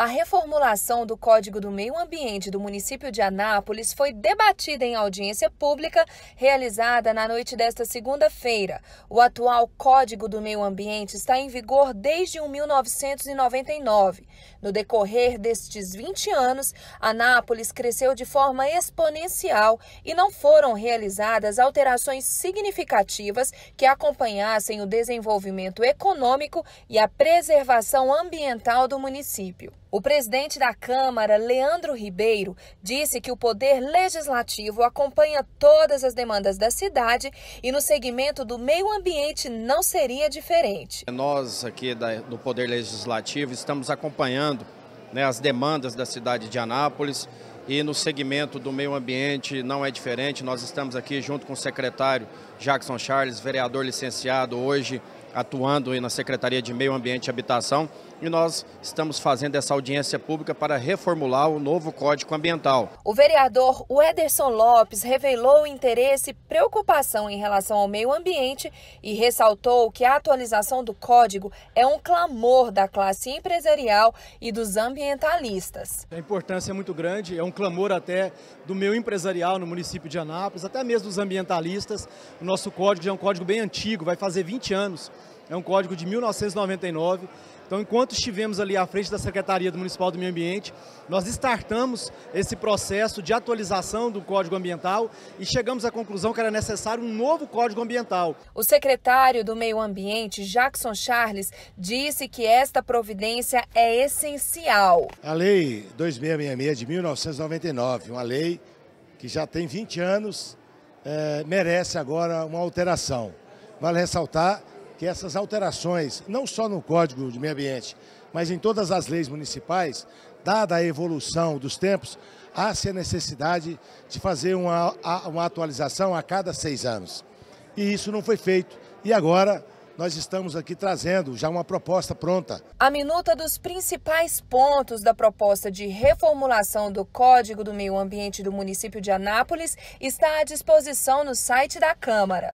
A reformulação do Código do Meio Ambiente do município de Anápolis foi debatida em audiência pública realizada na noite desta segunda-feira. O atual Código do Meio Ambiente está em vigor desde 1999. No decorrer destes 20 anos, Anápolis cresceu de forma exponencial e não foram realizadas alterações significativas que acompanhassem o desenvolvimento econômico e a preservação ambiental do município. O presidente da Câmara, Leandro Ribeiro, disse que o poder legislativo acompanha todas as demandas da cidade e no segmento do meio ambiente não seria diferente. Nós aqui do Poder Legislativo estamos acompanhando né, as demandas da cidade de Anápolis e no segmento do meio ambiente não é diferente. Nós estamos aqui junto com o secretário Jackson Charles, vereador licenciado hoje atuando na Secretaria de Meio Ambiente e Habitação e nós estamos fazendo essa audiência pública para reformular o novo Código Ambiental. O vereador Ederson Lopes revelou o interesse e preocupação em relação ao meio ambiente e ressaltou que a atualização do código é um clamor da classe empresarial e dos ambientalistas. A importância é muito grande, é um clamor até do meio empresarial no município de Anápolis, até mesmo dos ambientalistas. O nosso código já é um código bem antigo, vai fazer 20 anos é um código de 1999. Então, enquanto estivemos ali à frente da Secretaria do Municipal do Meio Ambiente, nós startamos esse processo de atualização do Código Ambiental e chegamos à conclusão que era necessário um novo Código Ambiental. O secretário do Meio Ambiente, Jackson Charles, disse que esta providência é essencial. A Lei 2666 de 1999, uma lei que já tem 20 anos, é, merece agora uma alteração. Vale ressaltar que essas alterações, não só no Código de Meio Ambiente, mas em todas as leis municipais, dada a evolução dos tempos, há-se a necessidade de fazer uma, uma atualização a cada seis anos. E isso não foi feito. E agora nós estamos aqui trazendo já uma proposta pronta. A minuta dos principais pontos da proposta de reformulação do Código do Meio Ambiente do município de Anápolis está à disposição no site da Câmara.